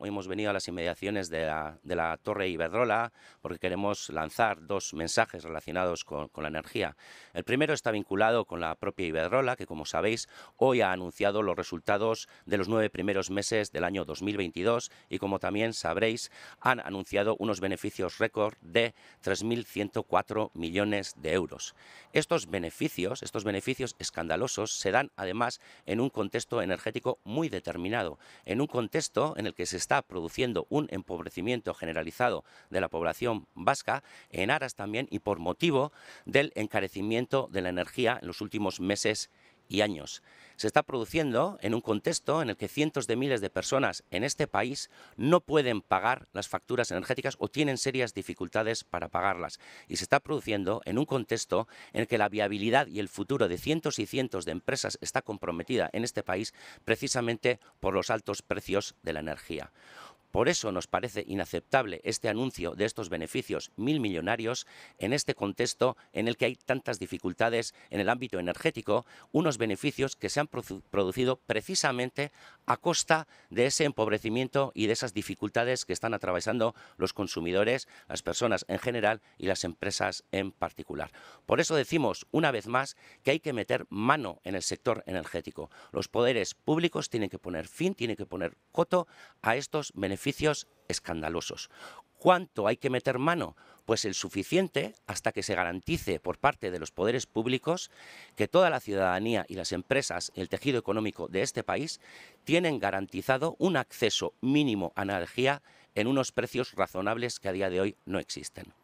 Hoy hemos venido a las inmediaciones de la, de la Torre Iberdrola porque queremos lanzar dos mensajes relacionados con, con, la energía. El primero está vinculado con la propia Iberdrola, que como sabéis, hoy ha anunciado los resultados de los nueve primeros meses del año 2022 y como también sabréis, han anunciado unos beneficios récord de 3.104 millones de euros. Estos beneficios, estos beneficios escandalosos, se dan además en un contexto energético muy determinado, en un contexto en el que se está está produciendo un empobrecimiento generalizado de la población vasca en aras también y por motivo del encarecimiento de la energía en los últimos meses y años. Se está produciendo en un contexto en el que cientos de miles de personas en este país no pueden pagar las facturas energéticas o tienen serias dificultades para pagarlas. Y se está produciendo en un contexto en el que la viabilidad y el futuro de cientos y cientos de empresas está comprometida en este país precisamente por los altos precios de la energía. Por eso nos parece inaceptable este anuncio de estos beneficios mil millonarios en este contexto en el que hay tantas dificultades en el ámbito energético, unos beneficios que se han producido precisamente a costa de ese empobrecimiento y de esas dificultades que están atravesando los consumidores, las personas en general y las empresas en particular. Por eso decimos una vez más que hay que meter mano en el sector energético. Los poderes públicos tienen que poner fin, tienen que poner coto a estos beneficios escandalosos. ¿Cuánto hay que meter mano? Pues el suficiente hasta que se garantice por parte de los poderes públicos que toda la ciudadanía y las empresas, el tejido económico de este país, tienen garantizado un acceso mínimo a energía en unos precios razonables que a día de hoy no existen.